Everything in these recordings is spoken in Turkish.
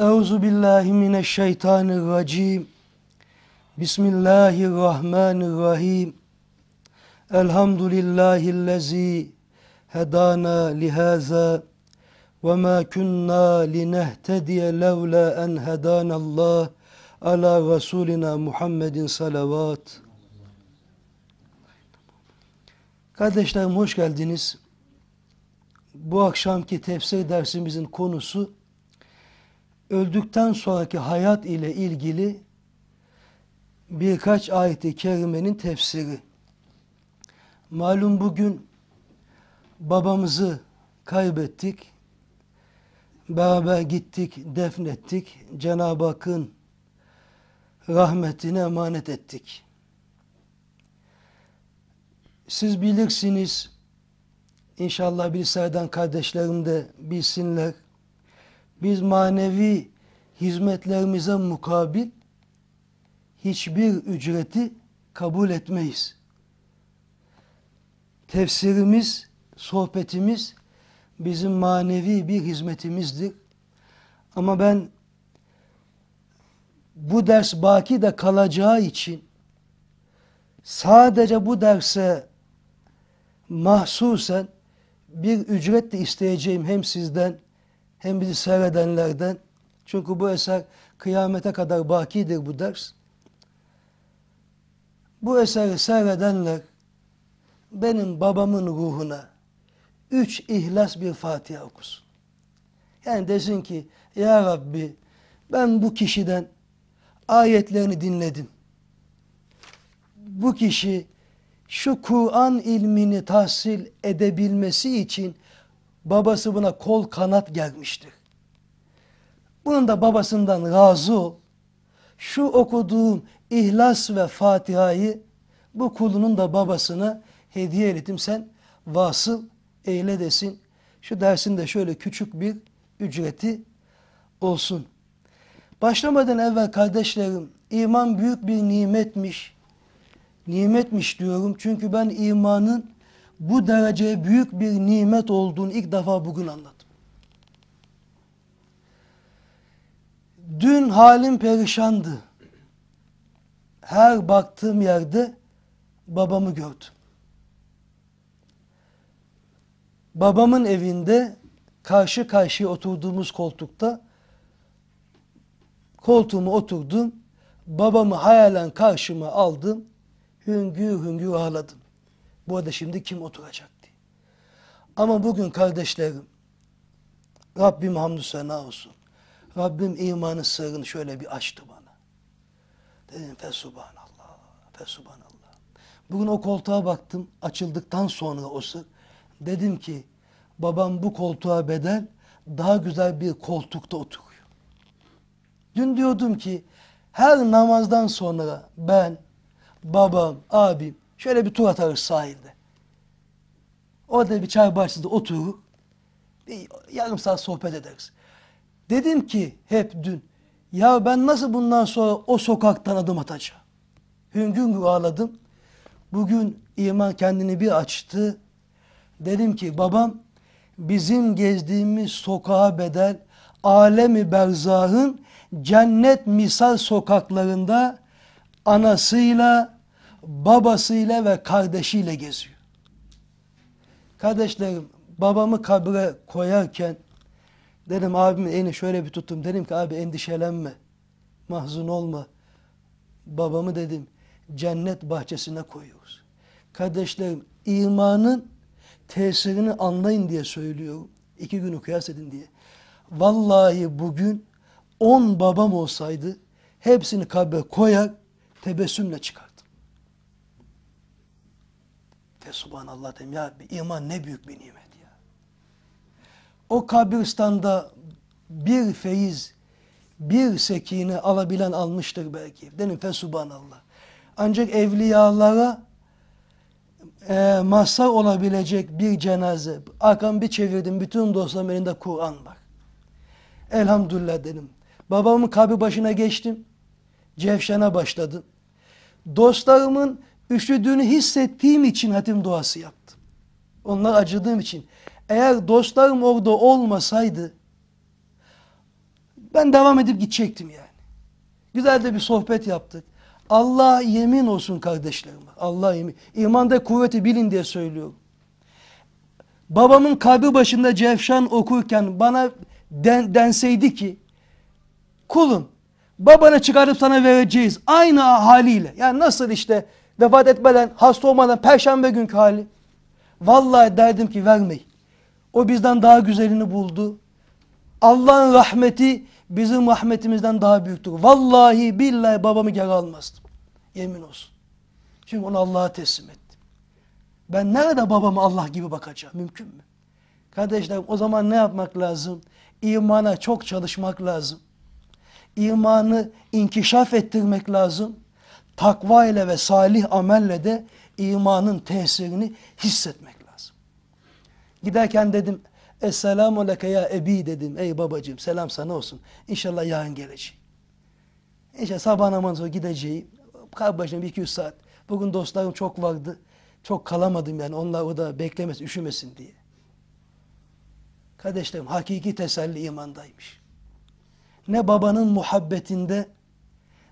Euzu billahi mineşşeytanirracim. Bismillahirrahmanirrahim. Elhamdülillahillezî hedana lihaza ve ma kunna linehtediye levla en hedanallah ala Resulina Muhammedin salavat. Kardeşlerim hoş geldiniz. Bu akşamki tefsir dersimizin konusu öldükten sonraki hayat ile ilgili birkaç ayeti kerimenin tefsiri. Malum bugün babamızı kaybettik. Beraber gittik, defnettik. Cenab-ı Hakk'ın rahmetine emanet ettik. Siz bilirsiniz, inşallah bir bilsaydan kardeşlerim de bilsinler biz manevi hizmetlerimize mukabil hiçbir ücreti kabul etmeyiz. Tefsirimiz, sohbetimiz bizim manevi bir hizmetimizdir. Ama ben bu ders baki de kalacağı için sadece bu derse mahsusen bir ücret de isteyeceğim hem sizden hem bizi seyredenlerden. Çünkü bu eser kıyamete kadar bakidir bu ders. Bu eseri seyredenler benim babamın ruhuna üç ihlas bir Fatiha okusun. Yani desin ki ya Rabbi ben bu kişiden ayetlerini dinledim. Bu kişi şu Kur'an ilmini tahsil edebilmesi için Babası buna kol kanat gelmiştir. Bunun da babasından razı ol. Şu okuduğum İhlas ve Fatiha'yı bu kulunun da babasına hediye ettim sen vasıl eyle desin. Şu dersin de şöyle küçük bir ücreti olsun. Başlamadan evvel kardeşlerim iman büyük bir nimetmiş. Nimetmiş diyorum çünkü ben imanın bu derece büyük bir nimet olduğunu ilk defa bugün anladım. Dün halim perişandı. Her baktığım yerde babamı gördüm. Babamın evinde karşı karşıya oturduğumuz koltukta koltuğuma oturdum. Babamı hayalen karşıma aldım. Hüngür hüngür ağladım. Burada şimdi kim oturacak diye. Ama bugün kardeşlerim Rabbim hamdü sena olsun. Rabbim imanı sırrını şöyle bir açtı bana. Dedim fesubhanallah, fesubhanallah. Bugün o koltuğa baktım açıldıktan sonra o sır. Dedim ki babam bu koltuğa bedel daha güzel bir koltukta oturuyor. Dün diyordum ki her namazdan sonra ben, babam, abim Şöyle bir tur atarız sahilde. Orada bir çay bahçesinde oturur. Bir yarım saat sohbet ederiz. Dedim ki hep dün. Ya ben nasıl bundan sonra o sokaktan adım atacağım? Hüngür hüngür ağladım. Bugün iman kendini bir açtı. Dedim ki babam bizim gezdiğimiz sokağa bedel alemi berzahın cennet misal sokaklarında anasıyla babasıyla ve kardeşiyle geziyor. Kardeşlerim babamı kabre koyarken dedim abimin elini şöyle bir tuttum. Dedim ki abi endişelenme, mahzun olma. Babamı dedim cennet bahçesine koyuyoruz. Kardeşlerim imanın tesirini anlayın diye söylüyorum. İki günü kıyas edin diye. Vallahi bugün on babam olsaydı hepsini kabre koyar tebessümle çıkar. Ya subhanallah dedim ya iman ne büyük bir nimet ya. O kabristanda bir feyiz, bir sekine alabilen almıştır belki. Dedim fe subhanallah. Ancak evliyalara e, mazhar olabilecek bir cenaze. Arkamı bir çevirdim. Bütün dostlarım elinde Kur'an var. Elhamdülillah dedim. Babamın kabri başına geçtim. Cevşen'e başladım. Dostlarımın üşüdüğünü hissettiğim için hatim duası yaptım. Onlar acıdığım için. Eğer dostlarım orada olmasaydı ben devam edip gidecektim yani. Güzel de bir sohbet yaptık. Allah yemin olsun kardeşlerim. Allah yemin. İmanda kuvveti bilin diye söylüyorum. Babamın kabri başında Cevşan okurken bana den, denseydi ki kulum babana çıkarıp sana vereceğiz. Aynı haliyle. Yani nasıl işte vefat etmeden, hasta olmadan, perşembe günkü hali. Vallahi derdim ki vermey. O bizden daha güzelini buldu. Allah'ın rahmeti bizim rahmetimizden daha büyüktür. Vallahi billahi babamı geri almazdım. Yemin olsun. Çünkü onu Allah'a teslim ettim. Ben nerede babamı Allah gibi bakacağım? Mümkün mü? Kardeşlerim o zaman ne yapmak lazım? İmana çok çalışmak lazım. İmanı inkişaf ettirmek lazım takva ile ve salih amelle de imanın tesirini hissetmek lazım. Giderken dedim Esselamu leke ya ebi dedim. Ey babacığım selam sana olsun. İnşallah yarın geleceğim. İnşallah sabah namazı gideceğim. Kalp başına bir iki üç saat. Bugün dostlarım çok vardı. Çok kalamadım yani onlar o da beklemesin, üşümesin diye. Kardeşlerim hakiki teselli imandaymış. Ne babanın muhabbetinde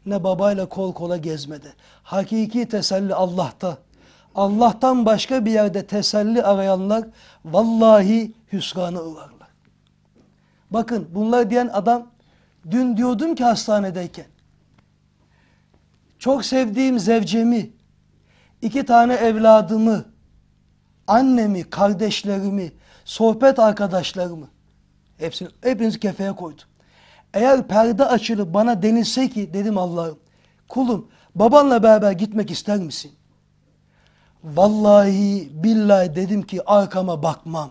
ne babayla kol kola gezmedi. Hakiki teselli Allah'ta. Allah'tan başka bir yerde teselli arayanlar vallahi hüsrana uğrarlar. Bakın bunlar diyen adam dün diyordum ki hastanedeyken çok sevdiğim zevcemi, iki tane evladımı, annemi, kardeşlerimi, sohbet arkadaşlarımı hepsini hepinizi kefeye koydum. Eğer perde açılıp bana denilse ki dedim Allah'ım kulum babanla beraber gitmek ister misin? Vallahi billahi dedim ki arkama bakmam.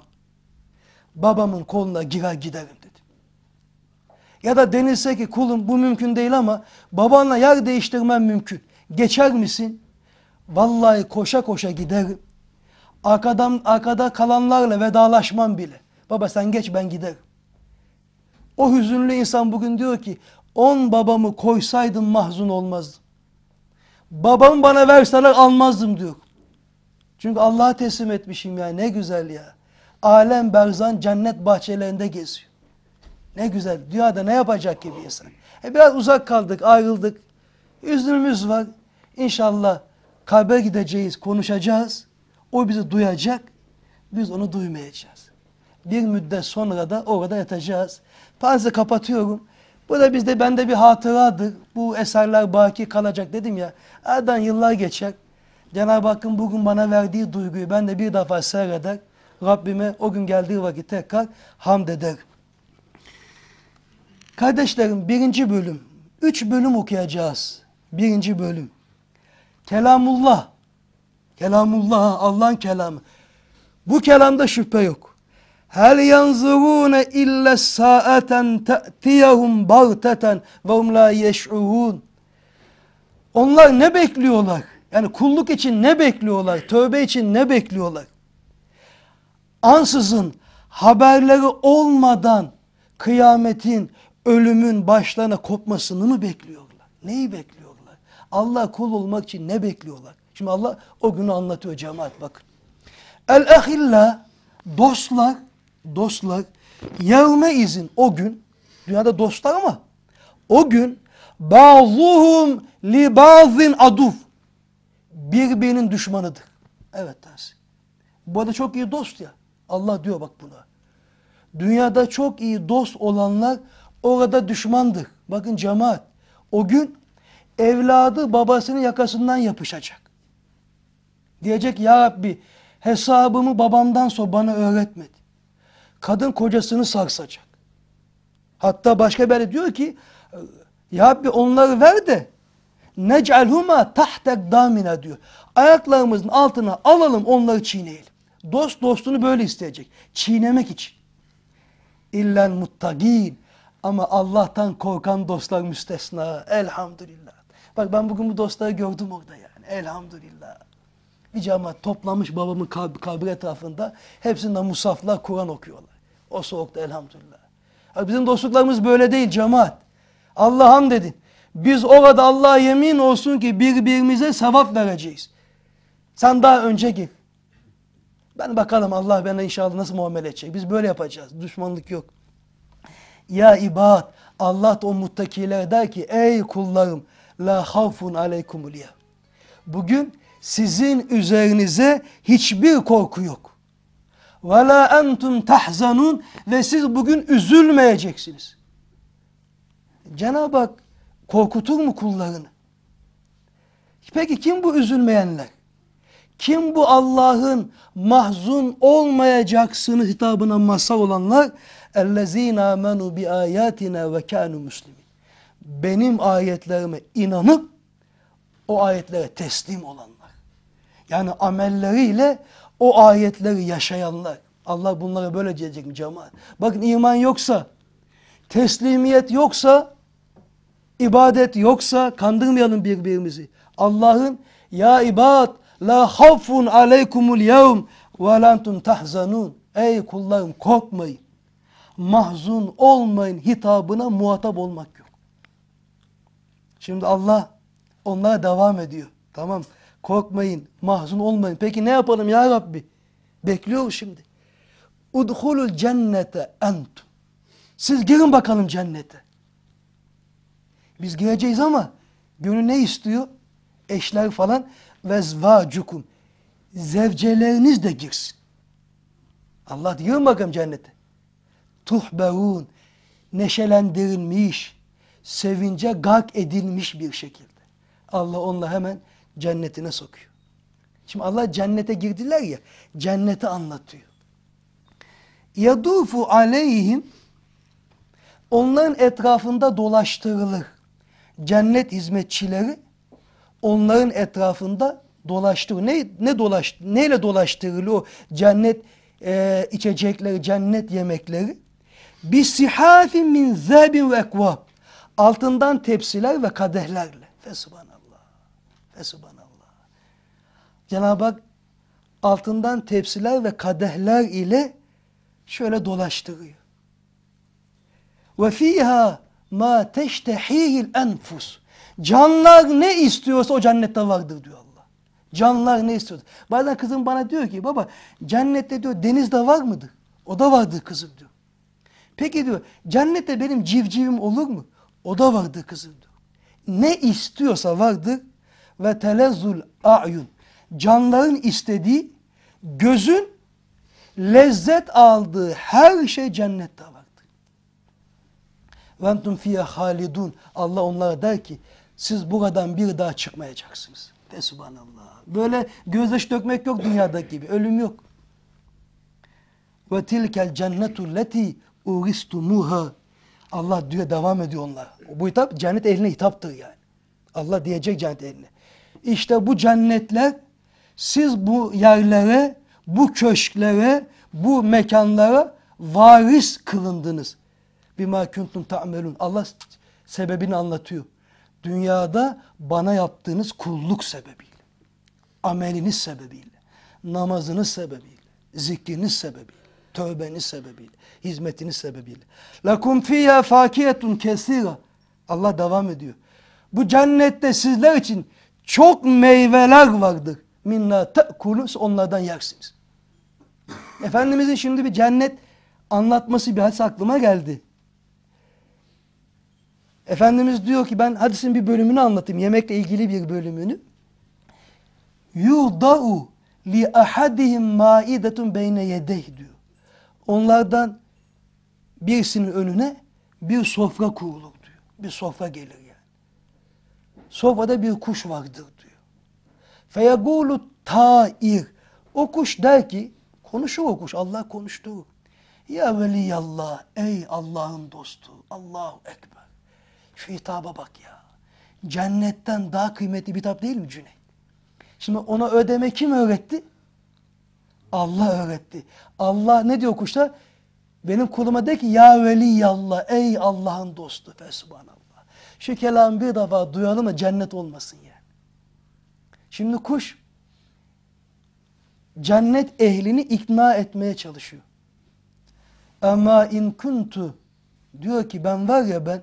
Babamın koluna girer giderim dedim. Ya da denilse ki kulum bu mümkün değil ama babanla yer değiştirmem mümkün. Geçer misin? Vallahi koşa koşa giderim. Arkadan, arkada kalanlarla vedalaşmam bile. Baba sen geç ben giderim. O hüzünlü insan bugün diyor ki on babamı koysaydım mahzun olmazdım. Babamı bana verseler almazdım diyor. Çünkü Allah'a teslim etmişim ya ne güzel ya. Alem berzan cennet bahçelerinde geziyor. Ne güzel dünyada ne yapacak gibi insan. E biraz uzak kaldık ayrıldık. Üzülümüz var. İnşallah Ka'be gideceğiz konuşacağız. O bizi duyacak. Biz onu duymayacağız. Bir müddet sonra da orada yatacağız. Parantezi kapatıyorum. Bu da bizde bende bir hatıradır. Bu eserler baki kalacak dedim ya. Aradan yıllar geçer. Cenab-ı Hakk'ın bugün bana verdiği duyguyu ben de bir defa seyreder. Rabbime o gün geldiği vakit tekrar hamd eder. Kardeşlerim birinci bölüm. Üç bölüm okuyacağız. Birinci bölüm. Kelamullah. Kelamullah Allah'ın kelamı. Bu kelamda şüphe yok. Hel yanzurune illa saaten te'tiyahum bagteten ve la yeş'uhun. Onlar ne bekliyorlar? Yani kulluk için ne bekliyorlar? Tövbe için ne bekliyorlar? Ansızın haberleri olmadan kıyametin, ölümün başlarına kopmasını mı bekliyorlar? Neyi bekliyorlar? Allah kul olmak için ne bekliyorlar? Şimdi Allah o günü anlatıyor cemaat bakın. El ahilla dostlar dostlar yevme izin o gün dünyada dostlar ama o gün bazıhum li bazin aduf birbirinin düşmanıdır. Evet Tansi. Bu arada çok iyi dost ya. Allah diyor bak buna. Dünyada çok iyi dost olanlar orada düşmandır. Bakın cemaat. O gün evladı babasının yakasından yapışacak. Diyecek ya Rabbi hesabımı babamdan sor bana öğretmedi kadın kocasını sarsacak. Hatta başka biri diyor ki ya bir onları ver de nec'alhuma tahtek damina diyor. Ayaklarımızın altına alalım onları çiğneyelim. Dost dostunu böyle isteyecek. Çiğnemek için. İllen muttagin. Ama Allah'tan korkan dostlar müstesna. Elhamdülillah. Bak ben bugün bu dostları gördüm orada yani. Elhamdülillah. Bir cemaat toplamış babamın kabri, kabri etrafında. Hepsinden musaflar Kur'an okuyorlar. O soğukta elhamdülillah. Bizim dostluklarımız böyle değil cemaat. Allah hamd edin. Biz kadar Allah'a yemin olsun ki birbirimize sevap vereceğiz. Sen daha önce git. Ben bakalım Allah bana inşallah nasıl muamele edecek. Biz böyle yapacağız. Düşmanlık yok. Ya ibad. Allah da o muttakilere der ki ey kullarım la havfun aleykumul ya. Bugün sizin üzerinize hiçbir korku yok ve la entum tahzanun ve siz bugün üzülmeyeceksiniz. Cenab-ı Hak korkutur mu kullarını? Peki kim bu üzülmeyenler? Kim bu Allah'ın mahzun olmayacaksını hitabına masal olanlar? Ellezina bi آمَنُوا ve وَكَانُوا مُسْلِمِينَ Benim ayetlerime inanıp o ayetlere teslim olanlar. Yani amelleriyle o ayetleri yaşayanlar. Allah bunlara böyle diyecek mi cemaat? Bakın iman yoksa, teslimiyet yoksa, ibadet yoksa kandırmayalım birbirimizi. Allah'ın ya ibad la havfun aleykumul yevm ve lantum tahzanun. Ey kullarım korkmayın. Mahzun olmayın hitabına muhatap olmak yok. Şimdi Allah onlara devam ediyor. Tamam Korkmayın, mahzun olmayın. Peki ne yapalım ya Rabbi? Bekliyor şimdi. Udhulul cennete entum. Siz girin bakalım cennete. Biz gireceğiz ama gönül ne istiyor? Eşler falan. Vezvacukum. Zevceleriniz de girsin. Allah diyor bakalım cennete. Tuhberun. Neşelendirilmiş, sevince gark edilmiş bir şekilde. Allah onunla hemen cennetine sokuyor. Şimdi Allah cennete girdiler ya, cenneti anlatıyor. Yadufu aleyhim onların etrafında dolaştırılır. Cennet hizmetçileri onların etrafında dolaştırılır. Ne, ne dolaş, neyle dolaştırılıyor o cennet e, içecekleri, cennet yemekleri? Bisihafin min zebin ve ekvab. Altından tepsiler ve kadehlerle. Fesubhanallah. Esubhanallah. Cenab-ı Hak altından tepsiler ve kadehler ile şöyle dolaştırıyor. Ve fiha ma teştehihil enfus. Canlar ne istiyorsa o cennette vardır diyor Allah. Canlar ne istiyor? Bazen kızım bana diyor ki baba cennette diyor deniz de var mıdır? O da vardır kızım diyor. Peki diyor cennette benim civcivim olur mu? O da vardır kızım diyor. Ne istiyorsa vardır ve telezzul a'yun. Canların istediği, gözün lezzet aldığı her şey cennette vardır. Ventum fiye halidun. Allah onlara der ki siz buradan bir daha çıkmayacaksınız. Ve subhanallah. Böyle gözyaşı dökmek yok dünyada gibi. Ölüm yok. Ve tilkel cennetu leti uristumuha. Allah diyor devam ediyor onlar. Bu hitap cennet ehline hitaptır yani. Allah diyecek cennet ehline. İşte bu cennetler siz bu yerlere, bu köşklere, bu mekanlara varis kılındınız. Bima kuntum ta'melun. Allah sebebini anlatıyor. Dünyada bana yaptığınız kulluk sebebiyle, ameliniz sebebiyle, namazınız sebebiyle, zikriniz sebebiyle, tövbeniz sebebiyle, hizmetiniz sebebiyle. Lakum fiyha fakiyetun kesira. Allah devam ediyor. Bu cennette sizler için çok meyveler vardır. Minna te'kulus onlardan yersiniz. Efendimizin şimdi bir cennet anlatması bir hadis aklıma geldi. Efendimiz diyor ki ben hadisin bir bölümünü anlatayım. Yemekle ilgili bir bölümünü. Yudau li ahadihim maidetun beyne yedeh diyor. Onlardan birisinin önüne bir sofra kurulur diyor. Bir sofra gelir Sofada bir kuş vardır diyor. Feyagulu tair. O kuş der ki, konuşur o kuş, Allah konuştu. Ya veliyallah, ey Allah'ın dostu, Allahu Ekber. Şu hitaba bak ya. Cennetten daha kıymetli bir hitap değil mi Cüneyt? Şimdi ona ödeme kim öğretti? Allah öğretti. Allah ne diyor kuşlar? Benim kuluma de ki ya veliyallah ey Allah'ın dostu. Fesubhanallah. Şu kelam bir defa duyalım da cennet olmasın yani. Şimdi kuş cennet ehlini ikna etmeye çalışıyor. Ama in kuntu diyor ki ben var ya ben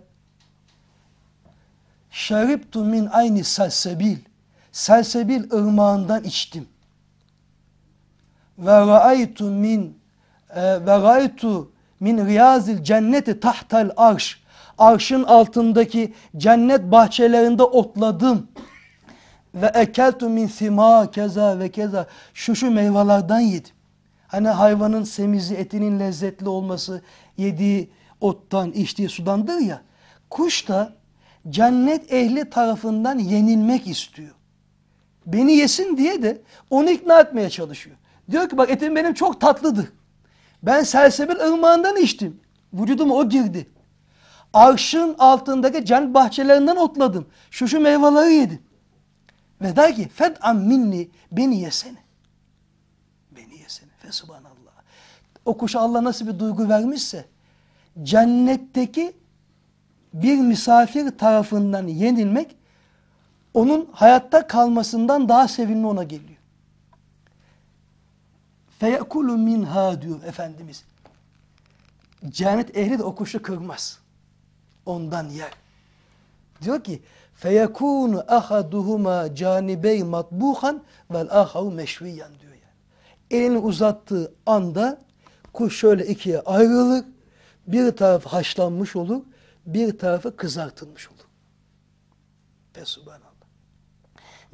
şeriptu min aynı selsebil selsebil ırmağından içtim. Ve ra'aytu min e, ve ra'aytu min riyazil cenneti tahtel arş arşın altındaki cennet bahçelerinde otladım. Ve ekeltu min sima keza ve keza şu şu meyvelerden yedim. Hani hayvanın semizi etinin lezzetli olması yediği ottan içtiği sudandır ya. Kuş da cennet ehli tarafından yenilmek istiyor. Beni yesin diye de onu ikna etmeye çalışıyor. Diyor ki bak etim benim çok tatlıdı. Ben selsebil ırmağından içtim. Vücuduma o girdi. Arşın altındaki cennet bahçelerinden otladım. Şu şu meyveleri yedim. Ve der ki fed'an minni beni yesene. Beni yesene. Fe subhanallah. O kuşa Allah nasıl bir duygu vermişse cennetteki bir misafir tarafından yenilmek onun hayatta kalmasından daha sevinli ona geliyor. Feyekulu minha diyor Efendimiz. Cennet ehli de o kuşu kırmaz ondan ye. Diyor ki feyekunu ahaduhuma canibey matbuhan vel ahav meşviyen diyor yani. Elini uzattığı anda kuş şöyle ikiye ayrılır. Bir tarafı haşlanmış olur, bir tarafı kızartılmış olur. Ve subhanallah.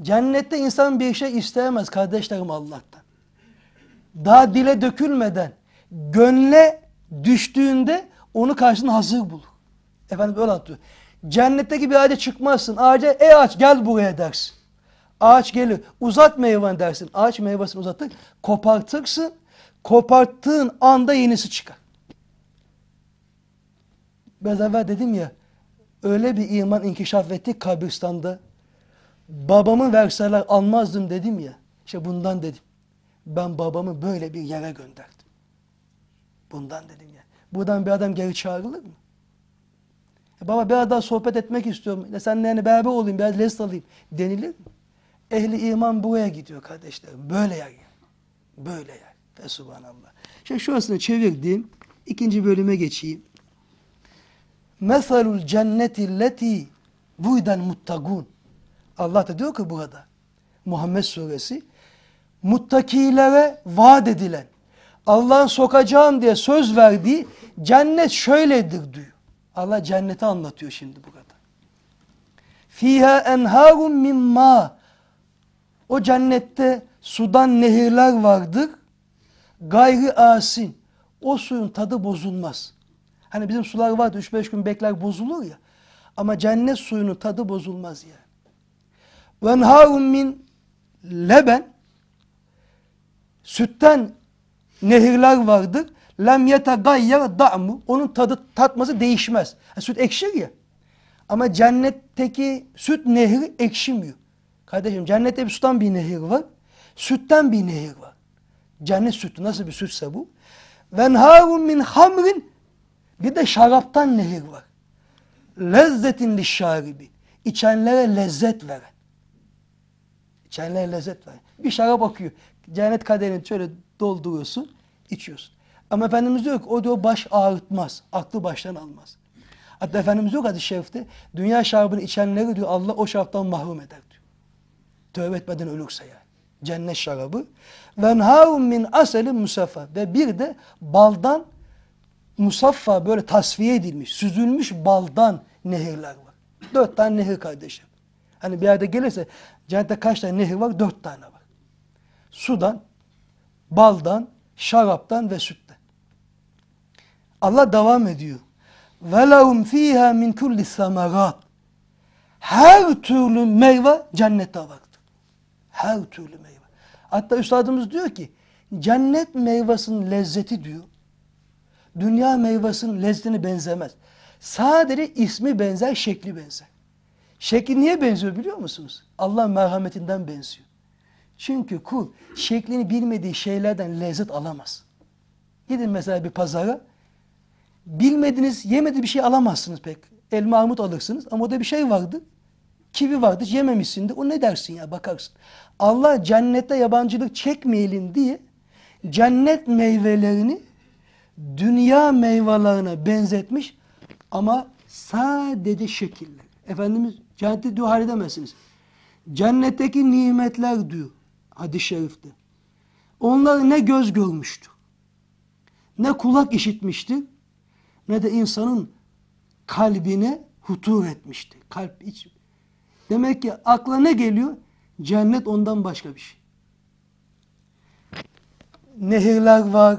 Cennette insan bir şey isteyemez kardeşlerim Allah'tan. Daha dile dökülmeden, gönle düştüğünde onu karşısında hazır bulur. Efendimiz böyle anlatıyor. Cennetteki bir ağaca çıkmazsın. Ağaca ey ağaç gel buraya dersin. Ağaç gelir. Uzat meyven dersin. Ağaç meyvasını uzatır. Kopartırsın. Koparttığın anda yenisi çıkar. Biraz evvel dedim ya. Öyle bir iman inkişaf etti kabristanda. Babamı verseler almazdım dedim ya. İşte bundan dedim. Ben babamı böyle bir yere gönderdim. Bundan dedim ya. Buradan bir adam geri çağrılır mı? E baba biraz daha sohbet etmek istiyorum. E senle yani beraber olayım, biraz rest alayım denilir mi? Ehli iman buraya gidiyor kardeşlerim. Böyle yani. Böyle yani. Ve subhanallah. Şimdi şey, şurasını çevirdim. İkinci bölüme geçeyim. Meselul cenneti leti buydan muttagun. Allah da diyor ki burada. Muhammed suresi. Muttakilere vaat edilen. Allah'ın sokacağım diye söz verdiği cennet şöyledir diyor. Allah cenneti anlatıyor şimdi bu kadar. Fiha enharun min ma. O cennette sudan nehirler vardır. Gayrı asin. O suyun tadı bozulmaz. Hani bizim sular vardı 3-5 gün bekler bozulur ya. Ama cennet suyunun tadı bozulmaz yani. Venharun min leben. Sütten nehirler vardır lem yetegayyer da'mu. Onun tadı tatması değişmez. Yani süt ekşir ya. Ama cennetteki süt nehri ekşimiyor. Kardeşim cennette bir sudan bir nehir var. Sütten bir nehir var. Cennet sütü nasıl bir sütse bu? Venharun min hamrin bir de şaraptan nehir var. Lezzetin lişşaribi. İçenlere lezzet veren. İçenlere lezzet veren. Bir şarap akıyor. Cennet kaderini şöyle dolduruyorsun, içiyorsun. Ama Efendimiz diyor ki o diyor baş ağrıtmaz. Aklı baştan almaz. Hatta Efendimiz diyor hadis-i şerifte dünya şarabını içenleri diyor Allah o şaraptan mahrum eder diyor. Tövbe etmeden ölürse yani. Cennet şarabı. Ve Venharum min aselin musaffa. Ve bir de baldan musaffa böyle tasfiye edilmiş, süzülmüş baldan nehirler var. Dört tane nehir kardeşim. Hani bir yerde gelirse cennette kaç tane nehir var? Dört tane var. Sudan, baldan, şaraptan ve sütten. Allah devam ediyor. وَلَهُمْ fiha min kulli السَّمَرَاتِ Her türlü meyve cennette vardır. Her türlü meyve. Hatta üstadımız diyor ki cennet meyvasının lezzeti diyor. Dünya meyvasının lezzetine benzemez. Sadece ismi benzer, şekli benzer. Şekli niye benziyor biliyor musunuz? Allah merhametinden benziyor. Çünkü kul şeklini bilmediği şeylerden lezzet alamaz. Gidin mesela bir pazara, bilmediğiniz, yemediğiniz bir şey alamazsınız pek. Elma armut alırsınız ama orada bir şey vardı. Kivi vardı, yememişsin de o ne dersin ya bakarsın. Allah cennette yabancılık çekmeyelim diye cennet meyvelerini dünya meyvelerine benzetmiş ama sadece şekiller. Efendimiz cennette diyor hayal edemezsiniz. Cennetteki nimetler diyor hadis-i şerifte. Onları ne göz görmüştü, ne kulak işitmişti, ne de insanın kalbine hutur etmişti. Kalp iç. Demek ki akla ne geliyor? Cennet ondan başka bir şey. Nehirler var,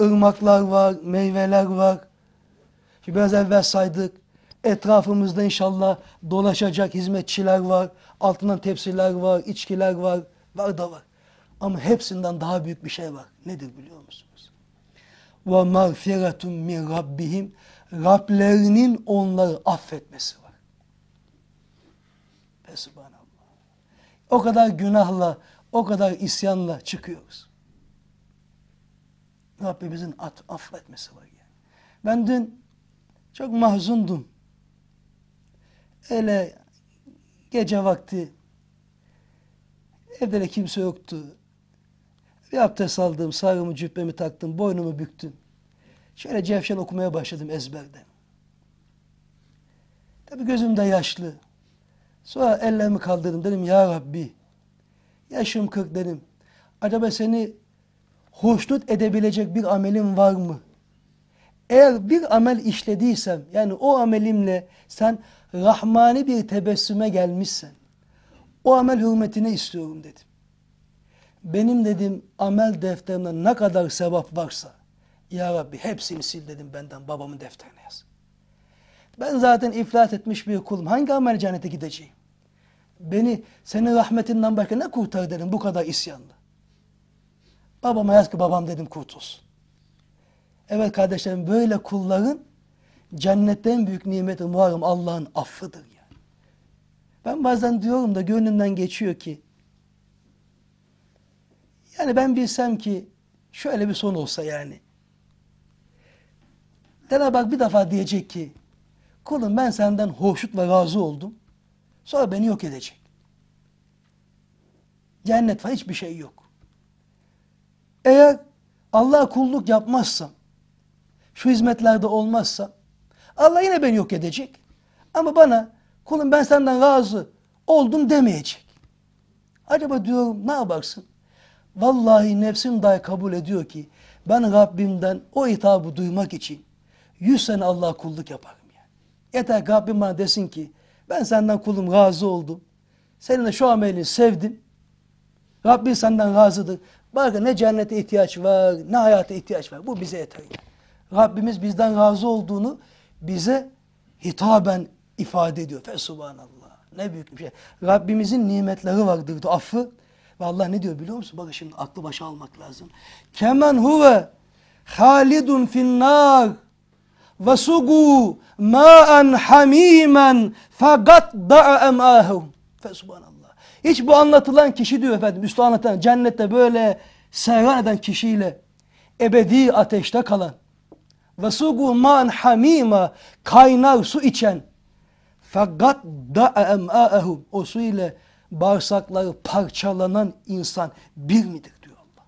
ırmaklar var, meyveler var. Şimdi biraz evvel saydık. Etrafımızda inşallah dolaşacak hizmetçiler var. Altından tepsiler var, içkiler var. Var da var. Ama hepsinden daha büyük bir şey var. Nedir biliyor musun? ve mağfiretun min rabbihim Rablerinin onları affetmesi var. Besubhanallah. O kadar günahla, o kadar isyanla çıkıyoruz. Rabbimizin at, affetmesi var yani. Ben dün çok mahzundum. Öyle gece vakti evde de kimse yoktu. Bir abdest aldım, sağımı cübbemi taktım, boynumu büktüm. Şöyle cevşen okumaya başladım ezberden. Tabii de yaşlı. Sonra ellerimi kaldırdım dedim ya Rabbi. Yaşım kırk dedim. Acaba seni hoşnut edebilecek bir amelim var mı? Eğer bir amel işlediysem yani o amelimle sen rahmani bir tebessüme gelmişsen o amel hürmetine istiyorum dedim benim dedim amel defterimde ne kadar sevap varsa ya Rabbi hepsini sil dedim benden babamın defterine yaz. Ben zaten iflas etmiş bir kulum. Hangi amel cennete gideceğim? Beni senin rahmetinden başka ne kurtar dedim bu kadar isyanla. Babama yaz ki babam dedim kurtulsun. Evet kardeşlerim böyle kulların cennetten büyük nimeti muharrem Allah'ın affıdır yani. Ben bazen diyorum da gönlümden geçiyor ki yani ben bilsem ki şöyle bir son olsa yani. Cenab-ı Hak bir defa diyecek ki kulum ben senden hoşnut ve razı oldum. Sonra beni yok edecek. Cennet falan hiçbir şey yok. Eğer Allah'a kulluk yapmazsam, şu hizmetlerde olmazsa, Allah yine beni yok edecek. Ama bana kulum ben senden razı oldum demeyecek. Acaba diyorum ne yaparsın? Vallahi nefsim dahi kabul ediyor ki ben Rabbimden o hitabı duymak için yüz sene Allah'a kulluk yaparım. Yani. Yeter ki Rabbim bana desin ki ben senden kulum razı oldum. Seninle şu amelini sevdim. Rabbim senden razıdır. Bak ne cennete ihtiyaç var, ne hayata ihtiyaç var. Bu bize yeter. Rabbimiz bizden razı olduğunu bize hitaben ifade ediyor. Fe subhanallah. Ne büyük bir şey. Rabbimizin nimetleri vardır. Affı, ve Allah ne diyor biliyor musun? Bakın şimdi aklı başa almak lazım. Kemen huve halidun finnar ve sugu ma'en hamimen fakat da'a em'ahum. Fesubhanallah. Hiç bu anlatılan kişi diyor efendim üstü anlatan cennette böyle seyran eden kişiyle ebedi ateşte kalan ve sugu ma'en hamima kaynar su içen fakat da'a em'ahum o su ile bağırsakları parçalanan insan bir midir diyor Allah.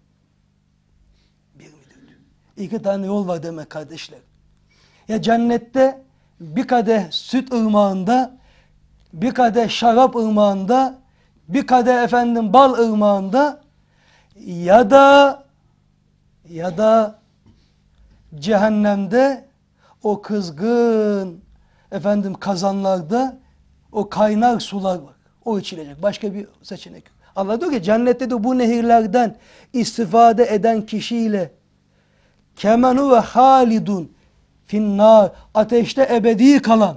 Bir midir diyor. İki tane yol var demek kardeşler. Ya cennette bir kadeh süt ırmağında, bir kadeh şarap ırmağında, bir kadeh efendim bal ırmağında ya da ya da cehennemde o kızgın efendim kazanlarda o kaynar sular var. O içilecek. Başka bir seçenek yok. Allah diyor ki cennette de bu nehirlerden istifade eden kişiyle kemenu ve halidun finnar ateşte ebedi kalan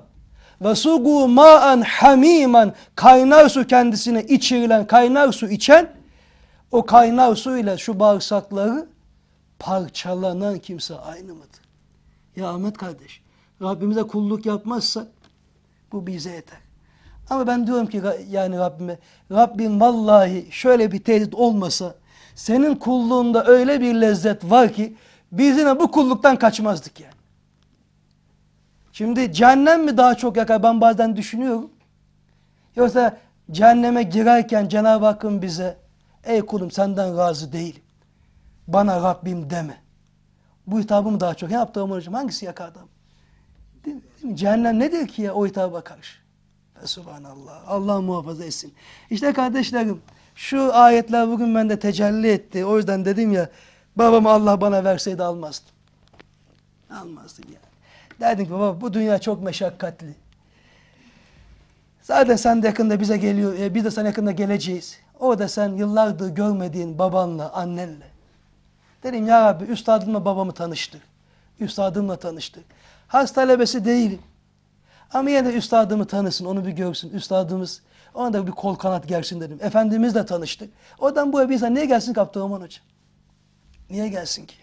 ve sugu ma'an hamiman kaynar su kendisine içirilen kaynar su içen o kaynar su ile şu bağırsakları parçalanan kimse aynı mıdır? Ya Ahmet kardeş Rabbimize kulluk yapmazsak bu bize yeter. Ama ben diyorum ki yani Rabbime Rabbim vallahi şöyle bir tehdit olmasa senin kulluğunda öyle bir lezzet var ki biz yine bu kulluktan kaçmazdık yani. Şimdi cehennem mi daha çok yakar ben bazen düşünüyorum. Yoksa cehenneme girerken Cenab-ı Hakk'ın bize ey kulum senden razı değilim. Bana Rabbim deme. Bu hitabı mı daha çok? Ne yaptı Ömer Hocam? Hangisi yakardı? Değil mi? Cehennem diyor ki ya o hitaba karşı? Subhanallah. Allah muhafaza etsin. İşte kardeşlerim şu ayetler bugün bende tecelli etti. O yüzden dedim ya babam Allah bana verseydi almazdım. Almazdım yani. Derdim ki baba bu dünya çok meşakkatli. Zaten sen de yakında bize geliyor, e, biz de sen yakında geleceğiz. O da sen yıllardır görmediğin babanla, annenle. Dedim ya Rabbi üstadımla babamı tanıştır. Üstadımla tanıştır. Has talebesi değilim. Ama yine de üstadımı tanısın, onu bir görsün. Üstadımız ona da bir kol kanat gelsin dedim. Efendimizle tanıştık. Oradan bu evi insan niye gelsin Kaptığıman Hoca? Niye gelsin ki?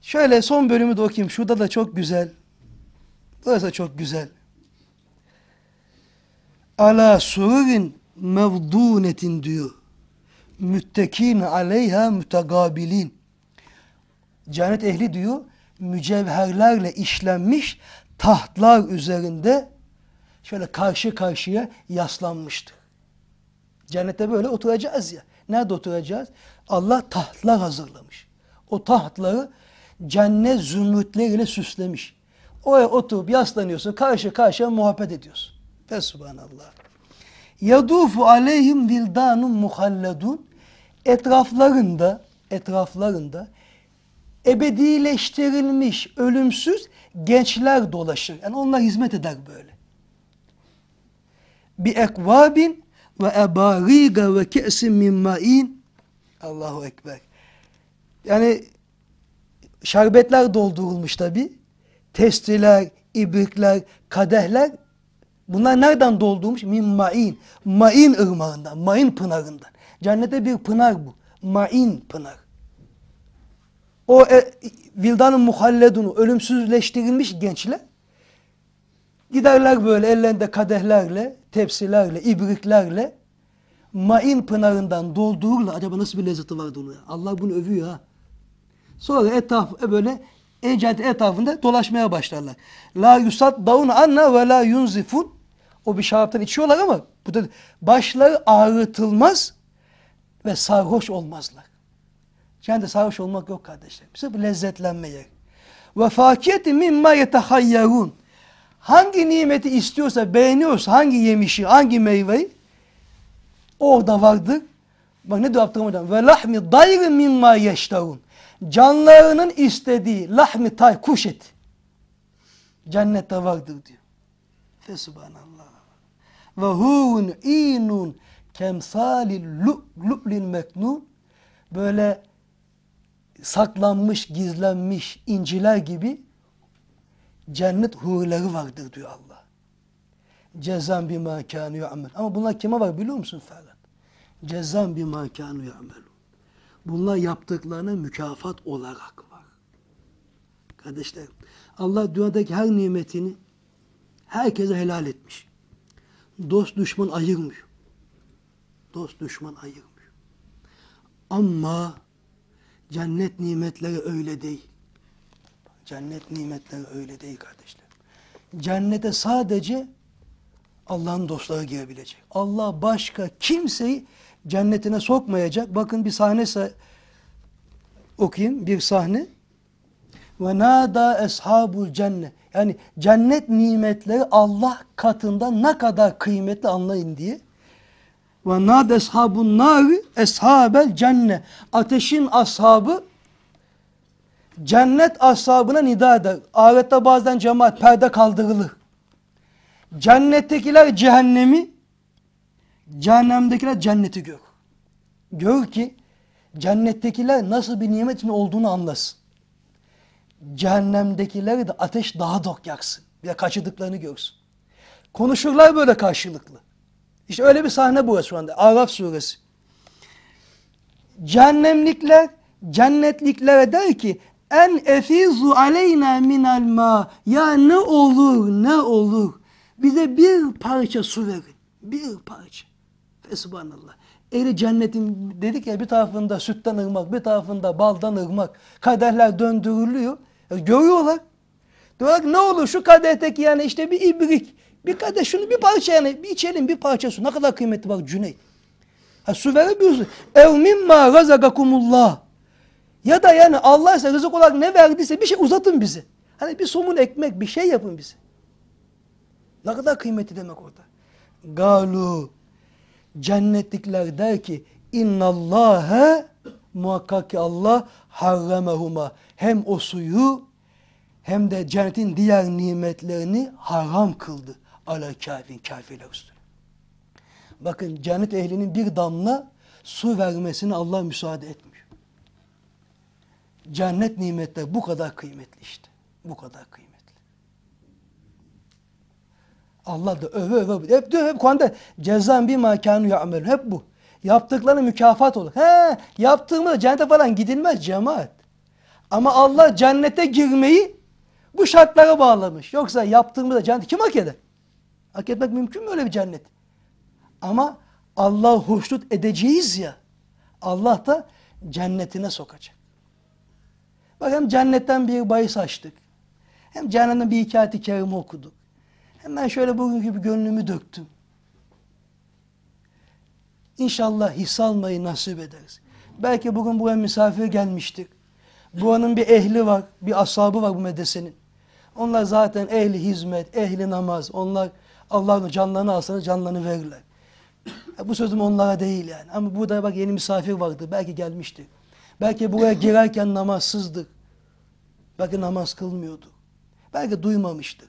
Şöyle son bölümü de okuyayım. Şurada da çok güzel. Burası da çok güzel. Ala sururin mevdunetin diyor. Müttekin aleyha mütegabilin. Cennet ehli diyor mücevherlerle işlenmiş tahtlar üzerinde şöyle karşı karşıya yaslanmıştık. Cennette böyle oturacağız ya. Nerede oturacağız? Allah tahtlar hazırlamış. O tahtları cennet zümrütleriyle süslemiş. Oraya oturup yaslanıyorsun, karşı karşıya muhabbet ediyorsun. Ve subhanallah. Yadufu aleyhim vildanun muhalledun. Etraflarında, etraflarında ebedileştirilmiş, ölümsüz gençler dolaşır. Yani onlar hizmet eder böyle. Bi ekvabin ve ebariga ve ke'sin min ma'in. Allahu Ekber. Yani şerbetler doldurulmuş tabi. Testiler, ibrikler, kadehler. Bunlar nereden doldurulmuş Min ma'in. Ma'in ırmağından, ma'in pınarından. Cennete bir pınar bu. Ma'in pınar o e, vildanın muhalledunu ölümsüzleştirilmiş gençle giderler böyle ellerinde kadehlerle, tepsilerle, ibriklerle main pınarından doldururlar. Acaba nasıl bir lezzeti vardı onun? Allah bunu övüyor ha. Sonra etraf e, böyle Encenti etrafında dolaşmaya başlarlar. La yusat daun anna ve la yunzifun. O bir şaraptan içiyorlar ama bu da başları ağrıtılmaz ve sarhoş olmazlar. Yani de sarhoş olmak yok kardeşlerim. Sırf lezzetlenmeye. Ve fakiyeti mimma yetehayyerun. Hangi nimeti istiyorsa, beğeniyorsa, hangi yemişi, hangi meyveyi orada vardı Bak ne diyor Abdurrahman Ve lahmi dayri mimma yeşterun. Canlarının istediği lahmi tay, kuş eti. Cennette vardır diyor. Fe subhanallah. Ve hurun inun kemsalil lu'lil meknun. Böyle saklanmış, gizlenmiş inciler gibi cennet hurileri vardır diyor Allah. Cezan bir kânû yu'amel. Ama bunlar kime var biliyor musun Ferhat? Cezan bir kânû yu'amel. Bunlar yaptıklarına mükafat olarak var. Kardeşler, Allah dünyadaki her nimetini herkese helal etmiş. Dost düşman ayırmıyor. Dost düşman ayırmıyor. Ama Cennet nimetleri öyle değil. Cennet nimetleri öyle değil kardeşler. Cennete sadece Allah'ın dostları girebilecek. Allah başka kimseyi cennetine sokmayacak. Bakın bir sahne okuyayım bir sahne. Ve nada eshabul cennet. Yani cennet nimetleri Allah katında ne kadar kıymetli anlayın diye ve nad eshabun nar eshabel cennet. Ateşin ashabı cennet ashabına nida eder. Ahirette bazen cemaat perde kaldırılır. Cennettekiler cehennemi, cehennemdekiler cenneti gör. Gör ki cennettekiler nasıl bir nimetin olduğunu anlasın. Cehennemdekileri de ateş daha dok yaksın. Bir de kaçırdıklarını görsün. Konuşurlar böyle karşılıklı. İşte öyle bir sahne bu şu anda. Araf suresi. Cehennemlikler cennetliklere der ki en efizu aleyna minel ma ya ne olur ne olur bize bir parça su verin. Bir parça. Fesubhanallah. Eli cennetin dedik ya bir tarafında sütten ırmak, bir tarafında baldan ırmak. Kaderler döndürülüyor. E, görüyorlar. Diyorlar ne olur şu kadehteki yani işte bir ibrik, bir kardeş şunu bir parça yani bir içelim bir parça su. Ne kadar kıymetli bak Cüneyt. Ha, su verebiliyorsun. Ev mimma gazagakumullah. Ya da yani Allah size rızık olarak ne verdiyse bir şey uzatın bizi. Hani bir somun ekmek bir şey yapın bizi. Ne kadar kıymetli demek orada. Galu cennetlikler der ki innallâhe muhakkak ki Allah harramehuma hem o suyu hem de cennetin diğer nimetlerini haram kıldı ala kafin kafi ustur. Bakın cennet ehlinin bir damla su vermesine Allah müsaade etmiyor. Cennet nimetler bu kadar kıymetli işte. Bu kadar kıymetli. Allah da öve öve hep diyor hep Kur'an'da cezan bir makanu ya'mel hep bu. Yaptıkları mükafat olur. He yaptığımı cennete falan gidilmez cemaat. Ama Allah cennete girmeyi bu şartlara bağlamış. Yoksa yaptığımızda cennet kim hak eder? Hak etmek mümkün mü öyle bir cennet? Ama Allah hoşnut edeceğiz ya. Allah da cennetine sokacak. Bak hem cennetten bir bahis açtık. Hem cehennemden bir hikayeti kerimi okuduk. Hem ben şöyle bugünkü bir gönlümü döktüm. İnşallah his almayı nasip ederiz. Belki bugün buraya misafir gelmiştik. Buranın bir ehli var, bir ashabı var bu medresenin. Onlar zaten ehli hizmet, ehli namaz. Onlar Allah'ın canlarını alsana, canlarını verirler. E, bu sözüm onlara değil yani. Ama burada bak yeni misafir vardı. Belki gelmişti. Belki buraya girerken namazsızdı. Belki namaz kılmıyordu. Belki duymamıştı.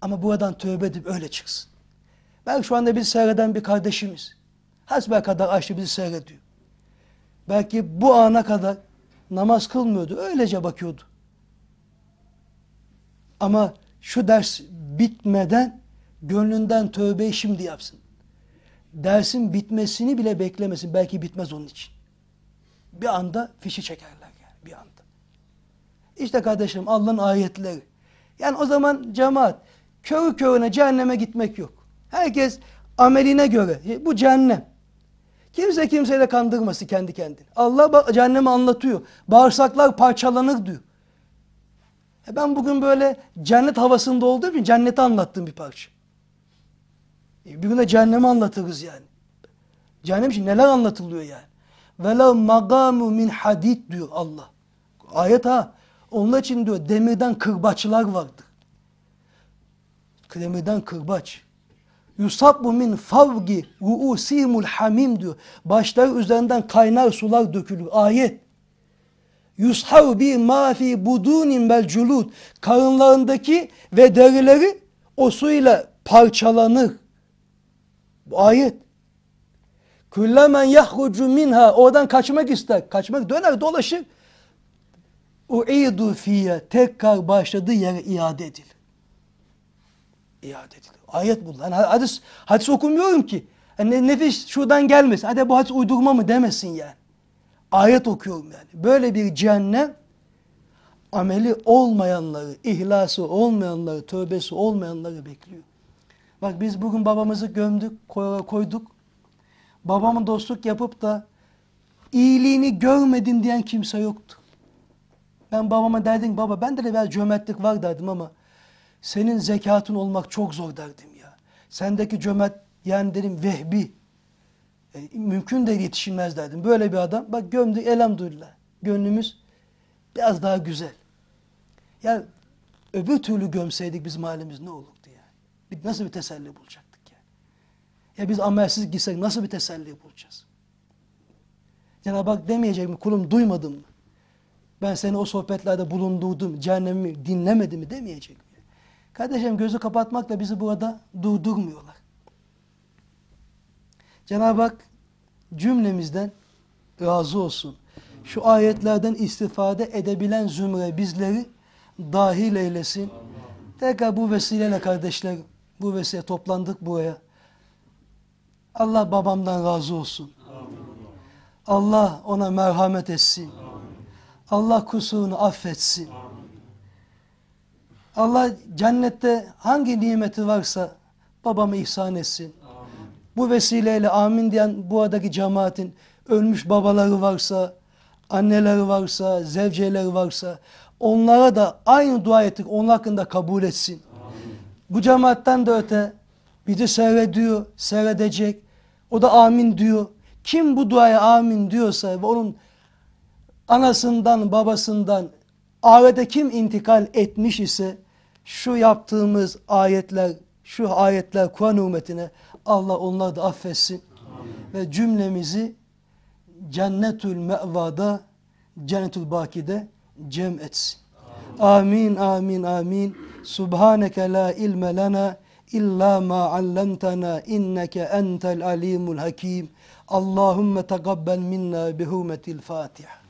Ama buradan tövbe edip öyle çıksın. Belki şu anda bizi seyreden bir kardeşimiz. Hasbel kadar açtı bizi seyrediyor. Belki bu ana kadar namaz kılmıyordu. Öylece bakıyordu. Ama şu ders bitmeden Gönlünden tövbeyi şimdi yapsın. Dersin bitmesini bile beklemesin. Belki bitmez onun için. Bir anda fişi çekerler yani bir anda. İşte kardeşim Allah'ın ayetleri. Yani o zaman cemaat körü körüne cehenneme gitmek yok. Herkes ameline göre. E, bu cehennem. Kimse kimseyle kandırması kendi kendini. Allah cehennemi anlatıyor. Bağırsaklar parçalanır diyor. E ben bugün böyle cennet havasında olduğum için cenneti anlattım bir parça. Bir gün de cehennemi anlatırız yani. Cehennem için neler anlatılıyor yani. Velev magamu min hadid diyor Allah. Ayet ha. Onun için diyor demirden kırbaçlar vardı. Demirden kırbaç. Yusabbu min favgi ruusimul hamim diyor. Başları üzerinden kaynar sular dökülür. Ayet. Yushav bi ma fi budunin bel culud. Karınlarındaki ve derileri o suyla parçalanır. Bu ayet. Küllemen yahrucu minha. Oradan kaçmak ister. Kaçmak döner dolaşır. U'idu fiye. Tekrar başladığı yere iade edilir. İade edilir. Ayet bu. Yani hadis, hadis okumuyorum ki. Yani nefis şuradan gelmesin. Hadi bu hadis uydurma mı demesin yani. Ayet okuyorum yani. Böyle bir cehennem ameli olmayanları, ihlası olmayanları, tövbesi olmayanları bekliyor. Bak biz bugün babamızı gömdük, koyduk. Babamın dostluk yapıp da iyiliğini görmedin diyen kimse yoktu. Ben babama derdim baba ben de biraz cömertlik var derdim ama senin zekatın olmak çok zor derdim ya. Sendeki cömert yani dedim vehbi. E, mümkün de yetişilmez derdim. Böyle bir adam. Bak gömdü elhamdülillah. Gönlümüz biraz daha güzel. Ya öbür türlü gömseydik biz halimiz ne olur? Nasıl bir teselli bulacaktık yani? Ya biz amelsiz gitsek nasıl bir teselli bulacağız? Cenab-ı Hak demeyecek mi? Kulum duymadın mı? Ben seni o sohbetlerde bulunduğum cehennemi dinlemedim mi demeyecek mi? Kardeşim gözü kapatmakla bizi burada durdurmuyorlar. Cenab-ı Hak cümlemizden razı olsun. Şu ayetlerden istifade edebilen zümre bizleri dahil eylesin. Tekrar bu vesileyle kardeşlerim bu vesile toplandık buraya. Allah babamdan razı olsun. Amin. Allah ona merhamet etsin. Amin. Allah kusurunu affetsin. Amin. Allah cennette hangi nimeti varsa babamı ihsan etsin. Amin. Bu vesileyle amin diyen buradaki cemaatin ölmüş babaları varsa, anneleri varsa, zevceleri varsa onlara da aynı dua ettik. Onun hakkında kabul etsin bu cemaattan de öte bizi seyrediyor, seyredecek. O da amin diyor. Kim bu duaya amin diyorsa ve onun anasından, babasından ahirete kim intikal etmiş ise şu yaptığımız ayetler, şu ayetler Kur'an ümmetine Allah onları da affetsin. Amin. Ve cümlemizi cennetül mevada, cennetül bakide cem etsin. Amin, amin, amin. amin. Subhaneke la ilme lana illa ma allamtana inneke entel alimul hakim. Allahümme tegabbel minna bihurmetil Fatiha.